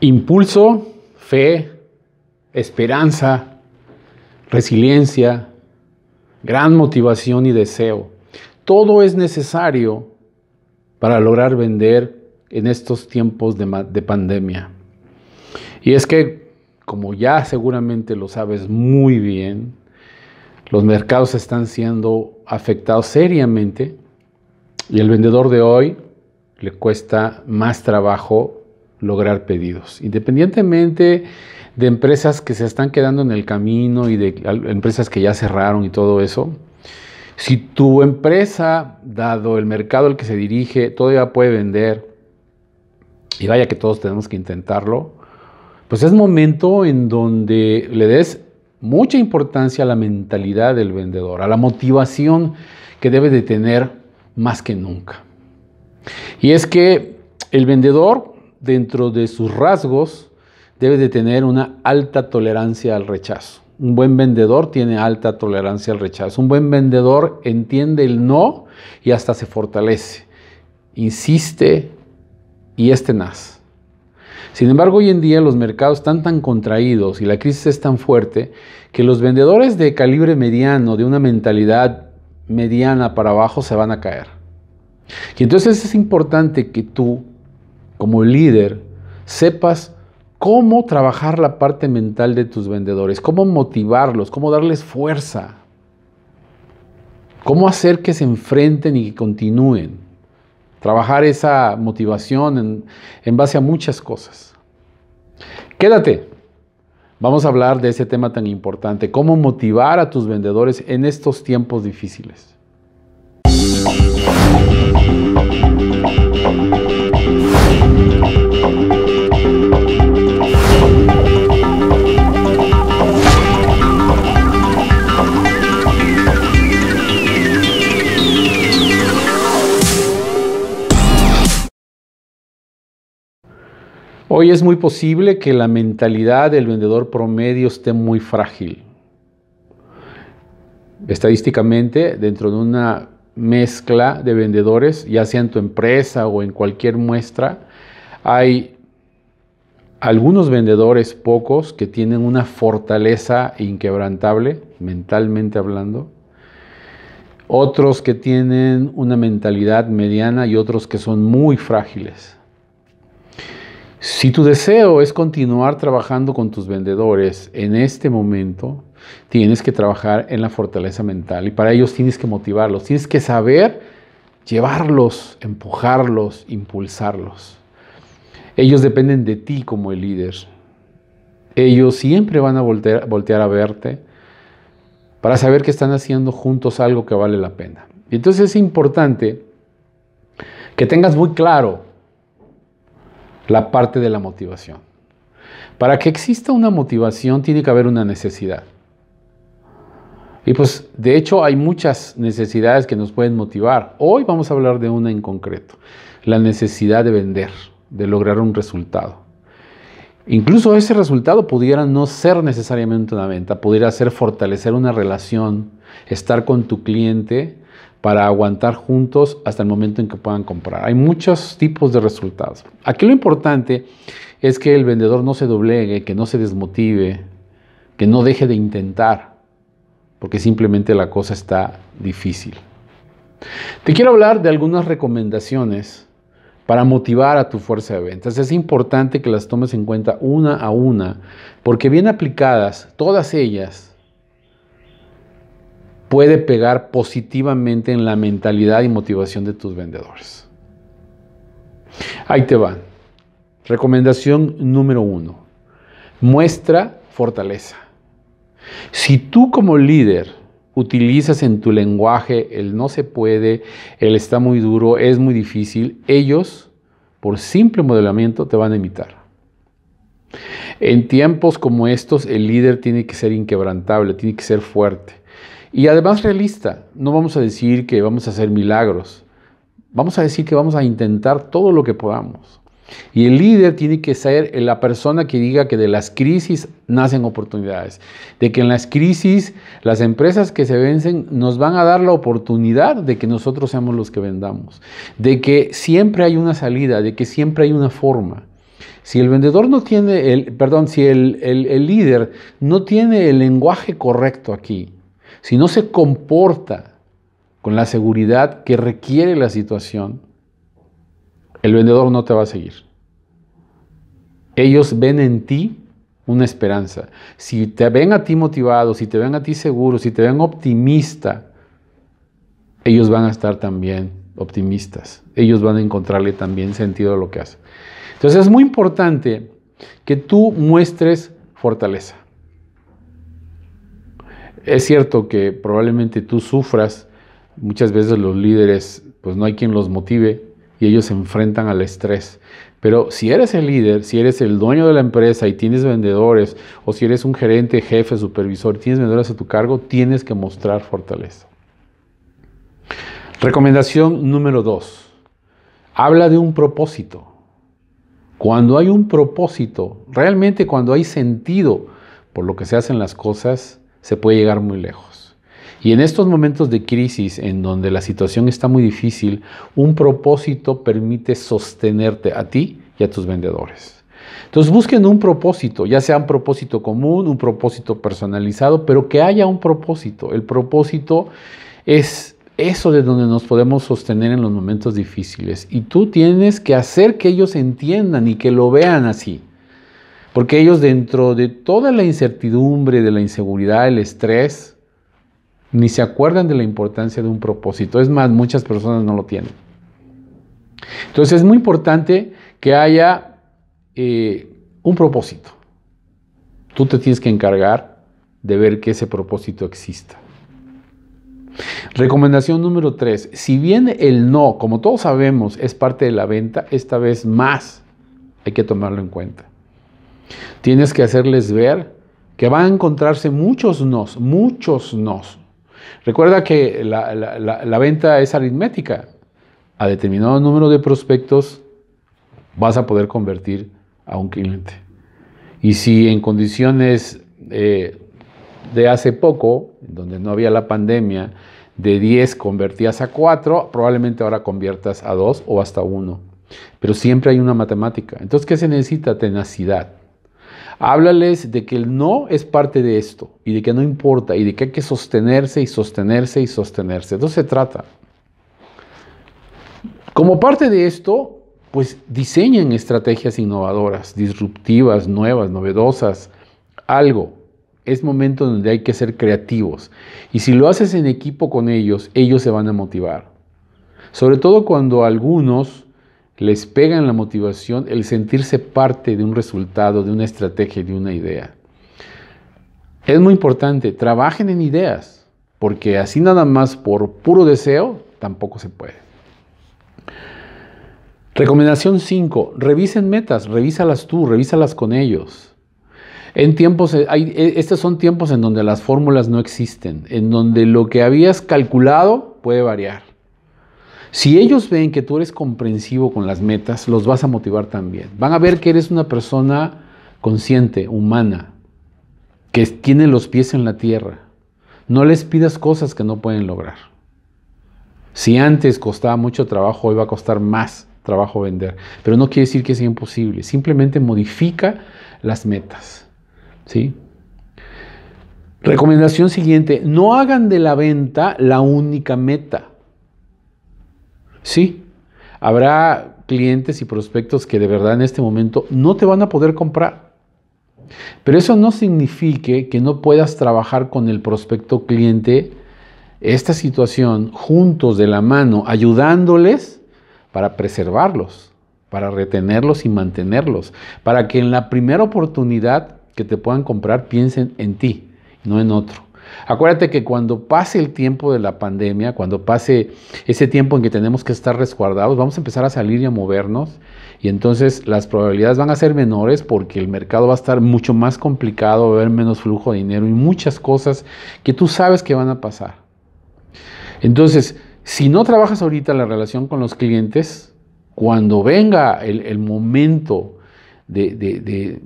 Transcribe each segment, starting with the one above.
impulso, fe, esperanza, resiliencia, gran motivación y deseo. Todo es necesario para lograr vender en estos tiempos de, pandemia. Y es que, como ya seguramente lo sabes muy bien, los mercados están siendo afectados seriamente y el vendedor de hoy le cuesta más trabajo lograr pedidos. Independientemente de empresas que se están quedando en el camino y de empresas que ya cerraron y todo eso, si tu empresa, dado el mercado al que se dirige, todavía puede vender, y vaya que todos tenemos que intentarlo, pues es momento en donde le des mucha importancia a la mentalidad del vendedor, a la motivación que debe de tener más que nunca. Y es que el vendedor dentro de sus rasgos, debe de tener una alta tolerancia al rechazo. Un buen vendedor tiene alta tolerancia al rechazo. Un buen vendedor entiende el no y hasta se fortalece. Insiste y es tenaz. Sin embargo, hoy en día los mercados están tan contraídos y la crisis es tan fuerte que los vendedores de calibre mediano, de una mentalidad mediana para abajo, se van a caer. Y entonces es importante que tú como líder, sepas cómo trabajar la parte mental de tus vendedores, cómo motivarlos, cómo darles fuerza, cómo hacer que se enfrenten y que continúen. Trabajar esa motivación en, en base a muchas cosas. Quédate. Vamos a hablar de ese tema tan importante, cómo motivar a tus vendedores en estos tiempos difíciles. Hoy es muy posible que la mentalidad del vendedor promedio esté muy frágil. Estadísticamente, dentro de una mezcla de vendedores, ya sea en tu empresa o en cualquier muestra, hay algunos vendedores pocos que tienen una fortaleza inquebrantable, mentalmente hablando, otros que tienen una mentalidad mediana y otros que son muy frágiles. Si tu deseo es continuar trabajando con tus vendedores en este momento, tienes que trabajar en la fortaleza mental y para ellos tienes que motivarlos, tienes que saber llevarlos, empujarlos, impulsarlos. Ellos dependen de ti como el líder. Ellos siempre van a voltear, a verte para saber que están haciendo juntos algo que vale la pena. entonces es importante que tengas muy claro la parte de la motivación. Para que exista una motivación tiene que haber una necesidad. Y pues de hecho hay muchas necesidades que nos pueden motivar. Hoy vamos a hablar de una en concreto, la necesidad de vender, de lograr un resultado. Incluso ese resultado pudiera no ser necesariamente una venta, pudiera ser fortalecer una relación, estar con tu cliente para aguantar juntos hasta el momento en que puedan comprar. Hay muchos tipos de resultados. Aquí lo importante es que el vendedor no se doblegue, que no se desmotive, que no deje de intentar, porque simplemente la cosa está difícil. Te quiero hablar de algunas recomendaciones para motivar a tu fuerza de ventas. Es importante que las tomes en cuenta una a una, porque bien aplicadas, todas ellas puede pegar positivamente en la mentalidad y motivación de tus vendedores. Ahí te va. Recomendación número uno. Muestra fortaleza. Si tú como líder utilizas en tu lenguaje el no se puede, el está muy duro, es muy difícil, ellos por simple modelamiento te van a imitar. En tiempos como estos, el líder tiene que ser inquebrantable, tiene que ser fuerte. Y además realista. No vamos a decir que vamos a hacer milagros. Vamos a decir que vamos a intentar todo lo que podamos. Y el líder tiene que ser la persona que diga que de las crisis nacen oportunidades, de que en las crisis las empresas que se vencen nos van a dar la oportunidad de que nosotros seamos los que vendamos, de que siempre hay una salida, de que siempre hay una forma. Si el vendedor no tiene, el, perdón, si líder no tiene el lenguaje correcto aquí, si no se comporta con la seguridad que requiere la situación, el vendedor no te va a seguir. Ellos ven en ti una esperanza. Si te ven a ti motivado, si te ven a ti seguro, si te ven optimista, ellos van a estar también optimistas. Ellos van a encontrarle también sentido a lo que hace. Entonces es muy importante que tú muestres fortaleza. Es cierto que probablemente tú sufras, muchas veces los líderes, pues no hay quien los motive y ellos se enfrentan al estrés. Pero si eres el líder, si eres el dueño de la empresa y tienes vendedores, o si eres un gerente, jefe, supervisor, tienes vendedores a tu cargo, tienes que mostrar fortaleza. Recomendación número dos. Habla de un propósito. Cuando hay un propósito, realmente cuando hay sentido por lo que se hacen las cosas, se puede llegar muy lejos. Y en estos momentos de crisis, en donde la situación está muy difícil, un propósito permite sostenerte a ti y a tus vendedores. Entonces busquen un propósito, ya sea un propósito común, un propósito personalizado, pero que haya un propósito. El propósito es eso de donde nos podemos sostener en los momentos difíciles. Y tú tienes que hacer que ellos entiendan y que lo vean así. Porque ellos dentro de toda la incertidumbre, de la inseguridad, el estrés, ni se acuerdan de la importancia de un propósito. Es más, muchas personas no lo tienen. Entonces es muy importante que haya eh, un propósito. Tú te tienes que encargar de ver que ese propósito exista. Recomendación número 3. Si bien el no, como todos sabemos, es parte de la venta, esta vez más hay que tomarlo en cuenta. Tienes que hacerles ver que van a encontrarse muchos nos, muchos nos. Recuerda que la, venta es aritmética. A determinado número de prospectos vas a poder convertir a un cliente. Y si en condiciones eh, de hace poco, donde no había la pandemia, de 10 convertías a 4, probablemente ahora conviertas a 2 o hasta 1. Pero siempre hay una matemática. Entonces, ¿qué se necesita? Tenacidad. Háblales de que el no es parte de esto y de que no importa y de que hay que sostenerse y sostenerse y sostenerse. De se trata. Como parte de esto, pues diseñen estrategias innovadoras, disruptivas, nuevas, novedosas, algo. Es momento donde hay que ser creativos. Y si lo haces en equipo con ellos, ellos se van a motivar. Sobre todo cuando algunos les pega en la motivación el sentirse parte de un resultado, de una estrategia, de una idea. Es muy importante, trabajen en ideas, porque así nada más por puro deseo tampoco se puede. Recomendación 5, revisen metas, revísalas tú, revísalas con ellos. En tiempos, eh, eh, estos son tiempos en donde las fórmulas no existen, en donde lo que habías calculado puede variar. Si ellos ven que tú eres comprensivo con las metas, los vas a motivar también. Van a ver que eres una persona consciente, humana, que tiene los pies en la tierra. No les pidas cosas que no pueden lograr. Si antes costaba mucho trabajo, hoy va a costar más trabajo vender. Pero no quiere decir que sea imposible. Simplemente modifica las metas. ¿Sí? Recomendación siguiente, no hagan de la venta la única meta. Sí, habrá clientes y prospectos que de verdad en este momento no te van a poder comprar. Pero eso no signifique que no puedas trabajar con el prospecto cliente esta situación juntos de la mano, ayudándoles para preservarlos, para retenerlos y mantenerlos, para que en la primera oportunidad que te puedan comprar piensen en ti, no en otro. Acuérdate que cuando pase el tiempo de la pandemia, cuando pase ese tiempo en que tenemos que estar resguardados, vamos a empezar a salir y a movernos y entonces las probabilidades van a ser menores porque el mercado va a estar mucho más complicado, va a haber menos flujo de dinero y muchas cosas que tú sabes que van a pasar. Entonces, si no trabajas ahorita la relación con los clientes, cuando venga el, momento de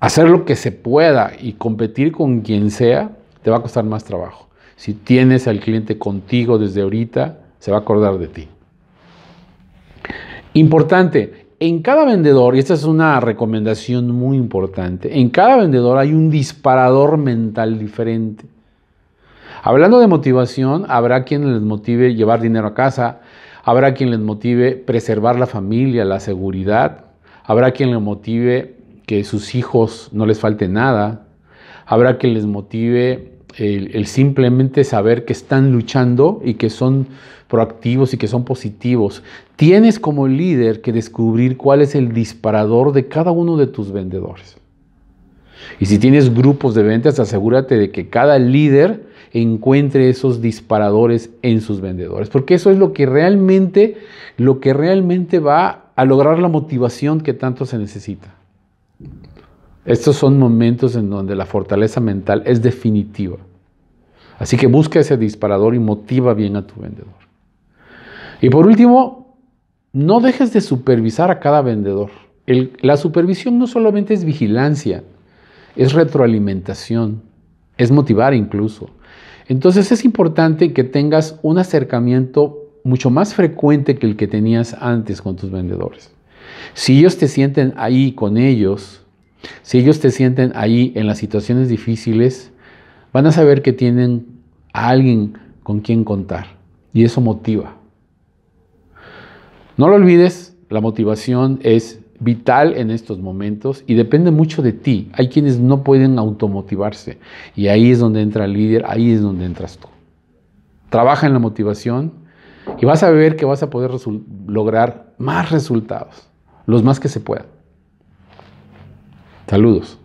hacer lo que se pueda y competir con quien sea, te va a costar más trabajo. Si tienes al cliente contigo desde ahorita, se va a acordar de ti. Importante, en cada vendedor, y esta es una recomendación muy importante, en cada vendedor hay un disparador mental diferente. Hablando de motivación, habrá quien les motive llevar dinero a casa, habrá quien les motive preservar la familia, la seguridad, habrá quien les motive que sus hijos no les falte nada, habrá que les motive el, simplemente saber que están luchando y que son proactivos y que son positivos. Tienes como líder que descubrir cuál es el disparador de cada uno de tus vendedores. Y si tienes grupos de ventas, asegúrate de que cada líder encuentre esos disparadores en sus vendedores, porque eso es lo que realmente lo que realmente va a lograr la motivación que tanto se necesita. Estos son momentos en donde la fortaleza mental es definitiva. Así que busca ese disparador y motiva bien a tu vendedor. Y por último, no dejes de supervisar a cada vendedor. la supervisión no solamente es vigilancia, es retroalimentación, es motivar incluso. Entonces es importante que tengas un acercamiento mucho más frecuente que el que tenías antes con tus vendedores. Si ellos te sienten ahí con ellos, si ellos te sienten ahí en las situaciones difíciles, van a saber que tienen a alguien con quien contar. Y eso motiva. No lo olvides, la motivación es vital en estos momentos y depende mucho de ti. Hay quienes no pueden automotivarse y ahí es donde entra el líder, ahí es donde entras tú. Trabaja en la motivación y vas a ver que vas a poder lograr más resultados los más que se pueda. Saludos.